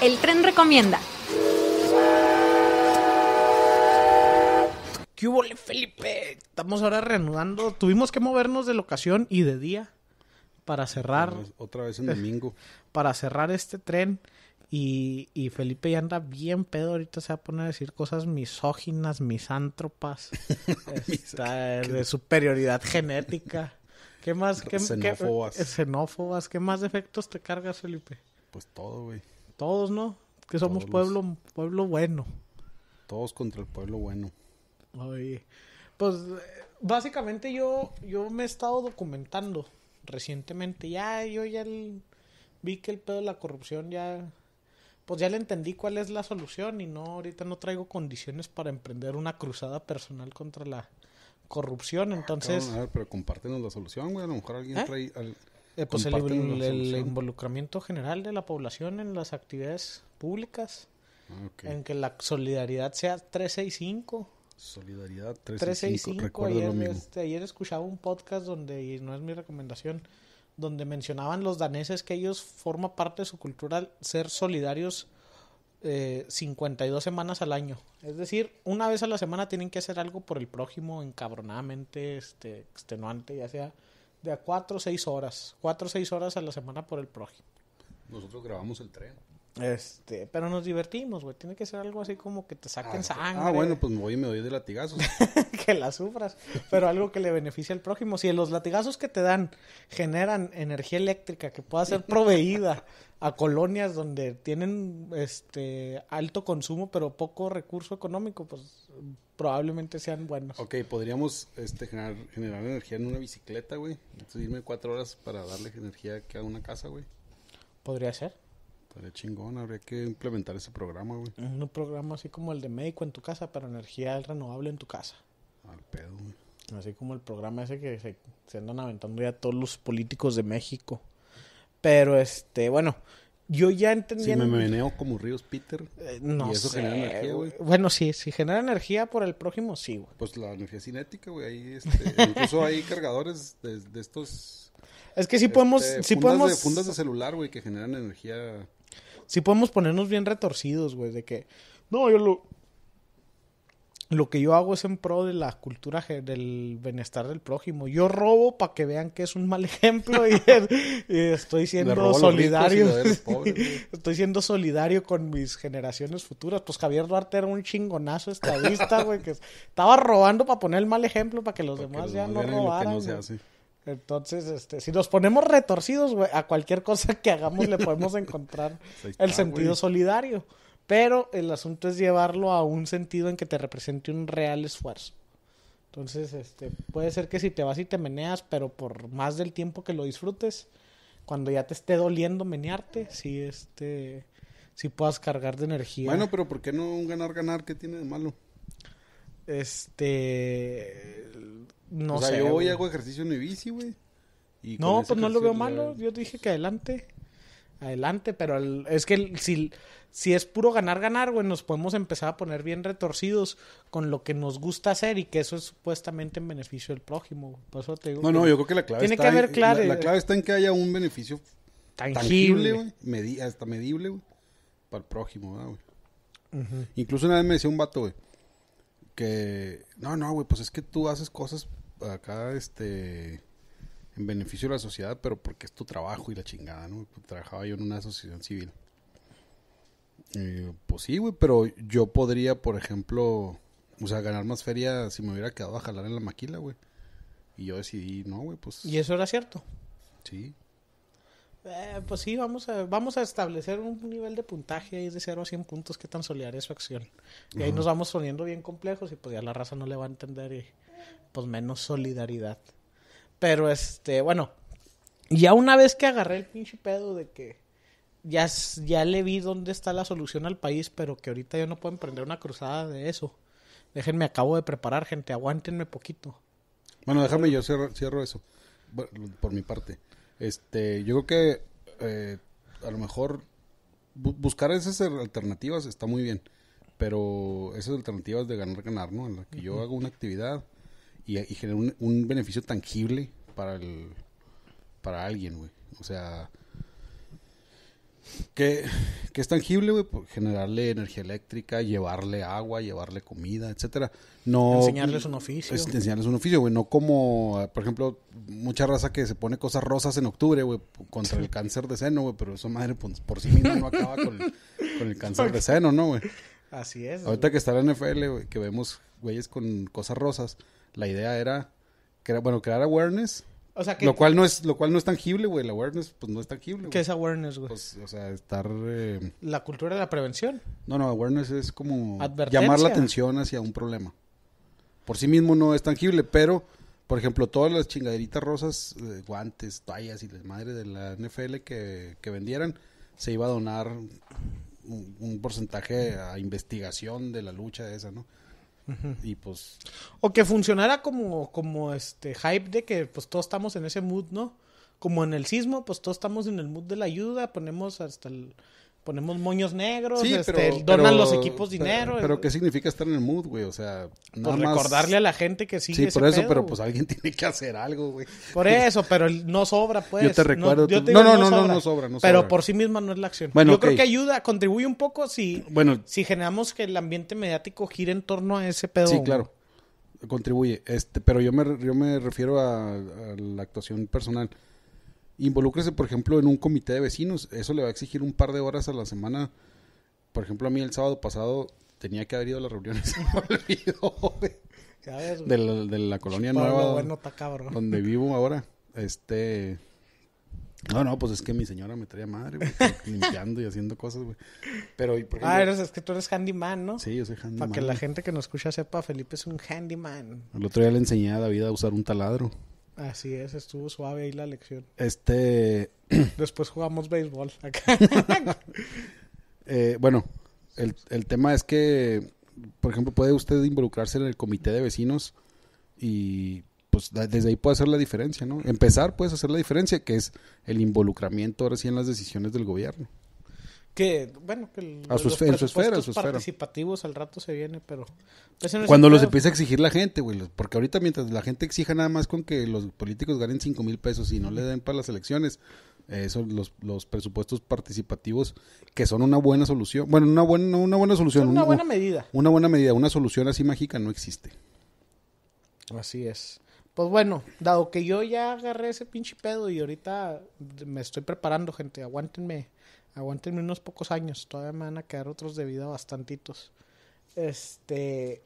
El tren recomienda. ¿Qué hubo, Felipe? Estamos ahora reanudando. Tuvimos que movernos de locación y de día para cerrar. Otra vez el domingo. Para cerrar este tren. Y, y, Felipe ya anda bien pedo. Ahorita se va a poner a decir cosas misóginas, misántropas, de superioridad genética. ¿Qué más? ¿Qué, xenófobas. Qué, eh, xenófobas. ¿Qué más defectos te cargas, Felipe? Pues todo, güey. Todos, ¿no? Que somos pueblo, pueblo bueno. Todos contra el pueblo bueno. Oye, pues básicamente yo, yo me he estado documentando recientemente. Ya, yo ya vi que el pedo de la corrupción ya, pues ya le entendí cuál es la solución y no, ahorita no traigo condiciones para emprender una cruzada personal contra la corrupción, ah, entonces... a ver, pero compártenos la solución, güey, a lo mejor alguien ¿Eh? trae... Al... Eh, pues el, involucramiento general de la población en las actividades públicas. En que la solidaridad sea 365. Solidaridad 365. 365. ayer, lo este, ayer escuchaba un podcast donde, y no es mi recomendación, donde mencionaban los daneses que ellos forman parte de su cultura ser solidarios eh, 52 semanas al año. Es decir, una vez a la semana tienen que hacer algo por el prójimo encabronadamente, este, extenuante, ya sea de a 4 o 6 horas. 4 o 6 horas a la semana por el prójimo. Nosotros grabamos el tren. Este, pero nos divertimos, güey. Tiene que ser algo así como que te saquen ah, sangre. Ah, bueno, pues me voy y me doy de latigazos. que la sufras, pero algo que le beneficie al prójimo. Si los latigazos que te dan generan energía eléctrica que pueda ser proveída a colonias donde tienen este alto consumo pero poco recurso económico, pues probablemente sean buenos. Ok, podríamos este, generar, generar energía en una bicicleta, güey. Entonces irme cuatro horas para darle energía a una casa, güey. Podría ser. Estaría chingón, habría que implementar ese programa, güey. Un programa así como el de médico en tu casa, pero energía renovable en tu casa. Al pedo, güey. Así como el programa ese que se, andan aventando ya todos los políticos de México. Pero este, bueno, yo ya entendí. Si me meneo como Ríos Peter. Eh, y eso genera energía, güey. Bueno, sí, si genera energía por el prójimo, sí, güey. Pues la energía cinética, güey. Este, incluso hay cargadores de, estos. Es que sí podemos. Este, sí podemos... De, fundas de celular, güey, que generan energía si podemos ponernos bien retorcidos, güey, de que, no, yo lo, lo que yo hago es en pro de la cultura del bienestar del prójimo. Yo robo para que vean que es un mal ejemplo y, estoy siendo solidario. estoy siendo solidario con mis generaciones futuras. Pues Javier Duarte era un chingonazo estadista, güey, que estaba robando para poner el mal ejemplo para que los demás ya no robaran. Entonces, este, si nos ponemos retorcidos, güey, a cualquier cosa que hagamos le podemos encontrar el sentido solidario. Pero el asunto es llevarlo a un sentido en que te represente un real esfuerzo. Entonces, este, puede ser que si te vas y te meneas, pero por más del tiempo que lo disfrutes, cuando ya te esté doliendo menearte, sí, este, sí puedas cargar de energía. Bueno, pero ¿por qué no un ganar-ganar? ¿Qué tiene de malo? Este. No o sea, sé. Yo hoy hago ejercicio en mi bici, güey. No, pues no lo veo malo. Yo dije que adelante. Adelante, pero es que si, si es puro ganar, ganar, güey, nos podemos empezar a poner bien retorcidos con lo que nos gusta hacer y que eso es supuestamente en beneficio del prójimo. Por eso te digo no, no, yo creo que la clave está que en, la, eh, clave está en que haya un beneficio tangible, güey. hasta medible, güey, para el prójimo, güey. Incluso una vez me decía un vato, güey que, no, no, güey, pues es que tú haces cosas acá, este, en beneficio de la sociedad, pero porque es tu trabajo y la chingada, ¿no? Trabajaba yo en una asociación civil. Eh, pues sí, güey, pero yo podría, por ejemplo, o sea, ganar más feria si me hubiera quedado a jalar en la maquila, güey. Y yo decidí, no, güey, pues... ¿Y eso era cierto? Sí. Eh, pues sí, vamos a, vamos a establecer un nivel de puntaje ahí de 0 a 100 puntos, qué tan solidaria es su acción. Y ahí nos vamos poniendo bien complejos y pues ya la raza no le va a entender y pues menos solidaridad. Pero este, bueno, ya una vez que agarré el pinche pedo de que ya, ya le vi dónde está la solución al país, pero que ahorita yo no puedo emprender una cruzada de eso. Déjenme, acabo de preparar, gente, aguántenme poquito. Bueno, déjame yo cierro, eso, por mi parte. Este, yo creo que eh, a lo mejor buscar esas alternativas está muy bien, pero esas alternativas de ganar, ganar, ¿no? En la que yo hago una actividad y, genero un, un, beneficio tangible para el para alguien, güey. O sea, que, que es tangible, güey, generarle energía eléctrica, llevarle agua, llevarle comida, etcétera. No enseñarles un oficio. Es, enseñarles un oficio, güey, no como, por ejemplo, mucha raza que se pone cosas rosas en octubre, güey, contra el cáncer de seno, güey, pero eso, madre por, pues, por sí misma no acaba con, el cáncer de seno, ¿no, güey? Así es. Ahorita que está la NFL, güey, que vemos güeyes con cosas rosas, la idea era bueno, crear awareness lo cual no es, lo cual no es tangible, güey. La awareness, pues no es tangible. ¿Qué es awareness, güey? Pues, o sea, estar... Eh, la cultura de la prevención. No, no, awareness es como... Llamar la atención hacia un problema. Por sí mismo no es tangible, pero... Por ejemplo, todas las chingaderitas rosas, eh, guantes, toallas y las madres de la NFL que, que vendieran, se iba a donar un, un, porcentaje a investigación de la lucha esa, ¿no? Y pues. O que funcionara como, como este hype de que pues todos estamos en ese mood, ¿no? Como en el sismo, pues todos estamos en el mood de la ayuda, ponemos hasta el ponemos moños negros, este, donan los equipos dinero. Pero, ¿qué significa estar en el mood, güey? O sea, pues no recordarle a la gente que sigue Sí, por eso, pero pues alguien tiene que hacer algo, güey. Por eso, pero no sobra, pues. Yo te recuerdo. No, no, no, no, sobra, no, sobra, Pero por sí misma no es la acción. Bueno, yo creo que ayuda, contribuye un poco si, bueno, si generamos que el ambiente mediático gire en torno a ese pedo. Sí, claro. Contribuye. Este, pero yo me, yo me refiero a la actuación personal. Involúcrese, por ejemplo, en un comité de vecinos. Eso le va a exigir un par de horas a la semana. Por ejemplo, a mí el sábado pasado tenía que haber ido a las reuniones. me de, la, de la, colonia nueva. Donde vivo ahora. Este. No, no, pues es que mi señora me traía madre, limpiando y haciendo cosas, güey. Pero, por ah, ejemplo, Ah, es que tú eres handyman, ¿no? Sí, yo soy handyman. Para que la gente que nos escucha sepa, Felipe es un handyman. El otro día le enseñé a David a usar un taladro. Así es, estuvo suave ahí la lección. Este. Después jugamos béisbol acá. Eh, bueno, el, el, tema es que, por ejemplo, puede usted involucrarse en el comité de vecinos y pues desde ahí puede hacer la diferencia, ¿no? Empezar puedes hacer la diferencia, que es el involucramiento ahora sí en las decisiones del gobierno. Que, bueno, que los presupuestos participativos al rato se viene, pero... Pues, Cuando los empieza a exigir la gente, güey. Porque ahorita mientras la gente exija nada más con que los políticos ganen 5 mil pesos y no le den para las elecciones, eh, los, presupuestos participativos que son una buena solución. Bueno, una buena, una buena solución. una, buena medida. Una buena medida. Una solución así mágica no existe. Así es. Pues bueno, dado que yo ya agarré ese pinche pedo y ahorita me estoy preparando, gente, aguántenme Aguanten unos pocos años, todavía me van a quedar otros de vida bastantitos. Este,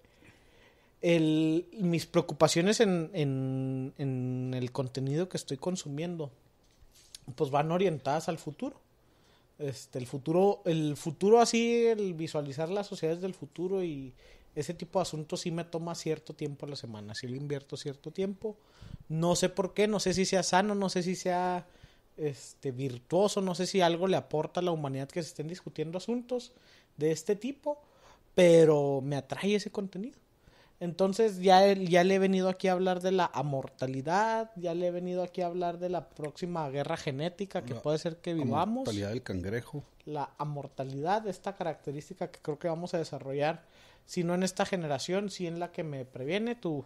el, mis preocupaciones en, el contenido que estoy consumiendo, pues van orientadas al futuro. Este, el futuro, el futuro así, el visualizar las sociedades del futuro y ese tipo de asuntos sí me toma cierto tiempo a la semana, sí le invierto cierto tiempo. No sé por qué, no sé si sea sano, no sé si sea este, virtuoso, no sé si algo le aporta a la humanidad que se estén discutiendo asuntos de este tipo, pero me atrae ese contenido. Entonces ya, ya le he venido aquí a hablar de la amortalidad, ya le he venido aquí a hablar de la próxima guerra genética que puede ser que vivamos. La amortalidad del cangrejo. La amortalidad, esta característica que creo que vamos a desarrollar, si no en esta generación, si en la que me previene, tu,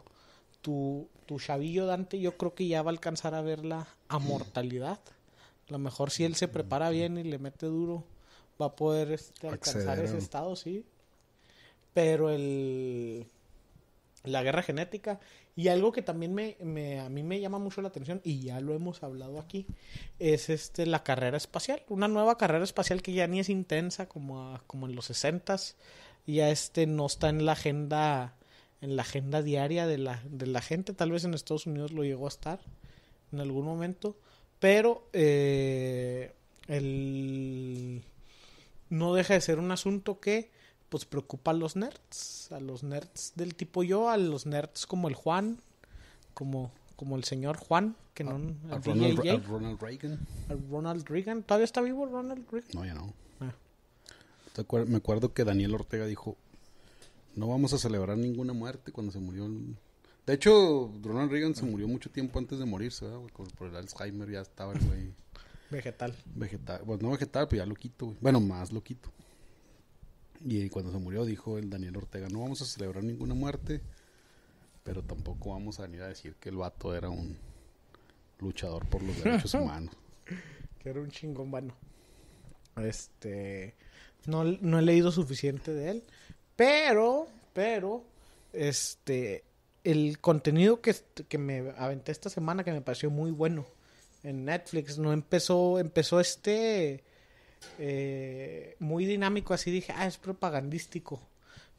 tu, chavillo Dante yo creo que ya va a alcanzar a ver la mortalidad. A lo mejor si él se prepara bien y le mete duro, va a poder este, alcanzar ese estado, sí. Pero el la guerra genética y algo que también me, a mí me llama mucho la atención y ya lo hemos hablado aquí es este la carrera espacial una nueva carrera espacial que ya ni es intensa como como en los 60s ya este no está en la agenda en la agenda diaria de la, de la gente. Tal vez en Estados Unidos lo llegó a estar en algún momento, pero eh, no deja de ser un asunto que pues preocupa a los nerds, a los nerds del tipo yo, a los nerds como el Juan, como como el señor Juan, que no... Ronald, Reagan. Ronald Reagan. ¿Todavía está vivo Ronald Reagan? No, ya no. Ah. Me acuerdo que Daniel Ortega dijo, no vamos a celebrar ninguna muerte cuando se murió. De hecho, Ronald Reagan se murió mucho tiempo antes de morirse, ¿verdad? Por el Alzheimer ya estaba el güey. Vegetal. Vegetal. Pues no vegetal, pero ya loquito, güey. Bueno, más loquito. Y cuando se murió dijo el Daniel Ortega, no vamos a celebrar ninguna muerte, pero tampoco vamos a venir a decir que el vato era un luchador por los derechos humanos. Que era un chingón vano. Este... No, no he leído suficiente de él, pero, pero, este, el contenido que, me aventé esta semana que me pareció muy bueno en Netflix, no empezó, empezó este eh, muy dinámico, así dije, ah, es propagandístico.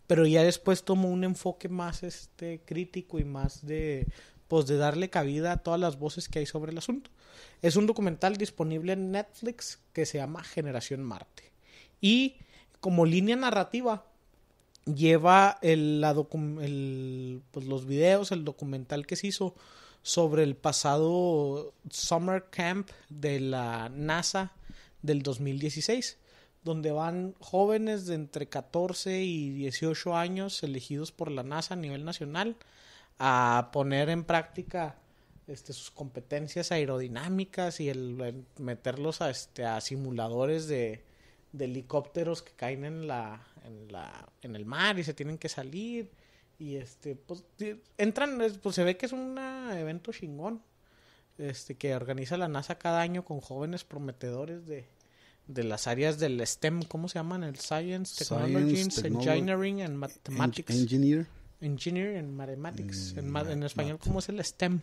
Pero ya después tomó un enfoque más este crítico y más de pues de darle cabida a todas las voces que hay sobre el asunto. Es un documental disponible en Netflix que se llama Generación Marte. Y como línea narrativa lleva el, la pues los videos, el documental que se hizo sobre el pasado Summer Camp de la NASA del 2016, donde van jóvenes de entre 14 y 18 años elegidos por la NASA a nivel nacional a poner en práctica este, sus competencias aerodinámicas y el meterlos a, este, a simuladores de, de helicópteros que caen en la, en la, en el mar y se tienen que salir. Y este, pues entran, pues se ve que es un evento chingón. Este, que organiza la NASA cada año con jóvenes prometedores de, las áreas del STEM, ¿cómo se llaman? El Science, Technology, Engineering and Mathematics. En, engineer. and Mathematics. Eh, en, español, ¿cómo es el STEM?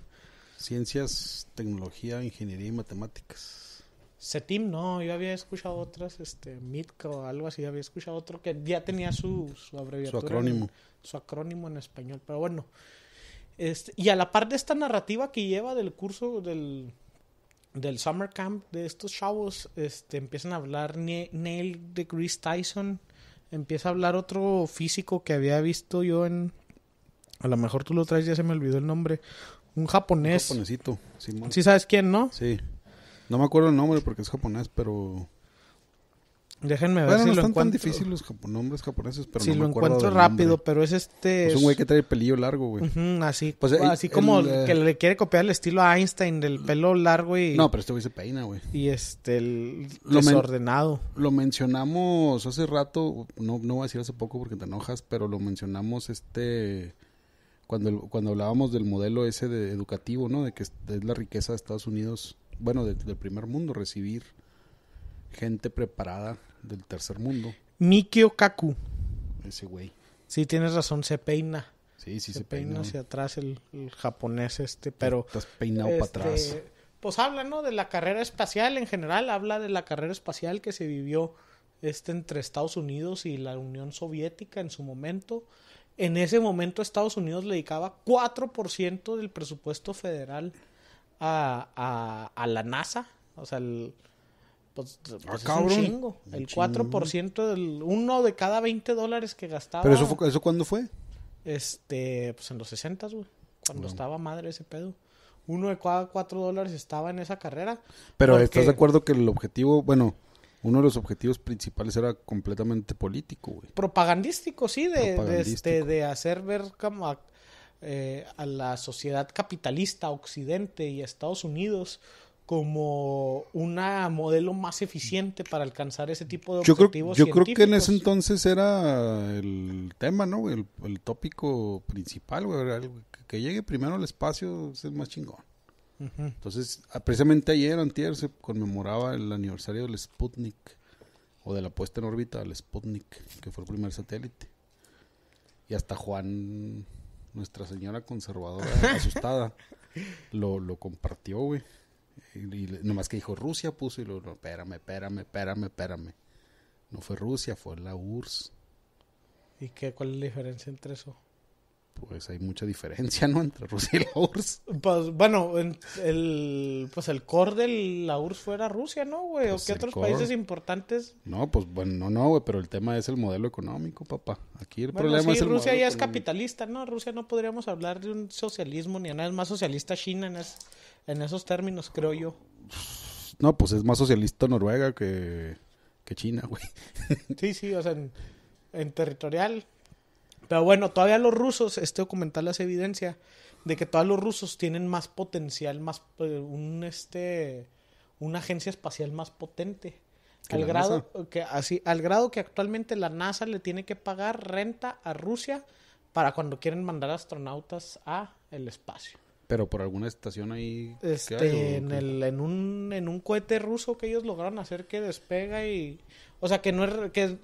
Ciencias, tecnología, ingeniería y matemáticas. Setim no, yo había escuchado otras, este, Mitco o algo así, había escuchado otro que ya tenía su, su abreviatura. Su acrónimo. En, español, pero bueno. Este, y a la par de esta narrativa que lleva del curso del, summer camp de estos chavos, este, empiezan a hablar Neil de Chris Tyson, empieza a hablar otro físico que había visto yo en... A lo mejor tú lo traes, ya se me olvidó el nombre. Un japonés. Un japonesito, Sí sabes quién, ¿no? Sí. No me acuerdo el nombre porque es japonés, pero... Déjenme ver si no tan difíciles los nombres japoneses, pero me lo encuentro rápido, pero es este... Es un güey que trae el pelillo largo, güey. Pues, eh, así como eh, que le quiere copiar el estilo a Einstein del pelo largo y... No, pero este güey se peina, güey. Y este, el lo desordenado. lo mencionamos hace rato, no, no voy a decir hace poco porque te enojas, pero lo mencionamos este... Cuando, cuando hablábamos del modelo ese de educativo, ¿no? De que es la riqueza de Estados Unidos bueno, del primer mundo, recibir gente preparada del tercer mundo. Mikio Kaku. Ese güey. Sí, tienes razón, se peina. Sí, sí, se, se peina. hacia atrás el, japonés este, pero... Estás peinado para este, atrás. Pues habla, ¿no? De la carrera espacial en general, habla de la carrera espacial que se vivió este entre Estados Unidos y la Unión Soviética en su momento. En ese momento Estados Unidos le dedicaba 4% del presupuesto federal a, la NASA. O sea, el, pues, pues ah, es un chingo. El 4% del uno de cada 20 dólares que gastaba. ¿Pero eso, fue, eso cuándo fue? Este, pues en los 60, güey. Cuando estaba madre ese pedo. Uno de cada 4 dólares estaba en esa carrera. Pero ¿estás de acuerdo que el objetivo, bueno, uno de los objetivos principales era completamente político, Propagandístico, sí, de, de, este, de hacer ver como... A, eh, a la sociedad capitalista occidente y a Estados Unidos como un modelo más eficiente para alcanzar ese tipo de objetivos. Yo creo, que en ese entonces era el tema, ¿no? El, tópico principal, que llegue primero al espacio pues, es más chingón. Entonces, ah, precisamente ayer, antier, se conmemoraba el aniversario del Sputnik, o de la puesta en órbita del Sputnik, que fue el primer satélite. Y hasta Juan nuestra señora conservadora asustada lo, compartió, güey. Y, nomás que dijo Rusia puso y lo, no, espérame, espérame, espérame, espérame. No fue Rusia, fue la URSS. ¿Y qué, cuál es la diferencia entre eso? pues hay mucha diferencia, ¿no? Entre Rusia y la URSS. Pues, bueno, el, pues el core de la URSS fuera Rusia, ¿no, güey? ¿O pues qué otros países importantes? No, pues bueno, no, no, güey, pero el tema es el modelo económico, papá. Aquí el problema sí, es el Rusia ya es capitalista, ¿no? Rusia no podríamos hablar de un socialismo ni nada, es más socialista China en, en esos términos, creo yo. No, pues es más socialista Noruega que, China, güey. Sí, sí, o sea, en, en territorial pero bueno, todavía los rusos, este documental hace evidencia de que todos los rusos tienen más potencial, más eh, un este una agencia espacial más potente. Al grado que así, al grado que actualmente la NASA le tiene que pagar renta a Rusia para cuando quieren mandar astronautas a el espacio. Pero por alguna estación ahí. Este, en, un, en un cohete ruso que ellos lograron hacer que despega y. O sea, que no es.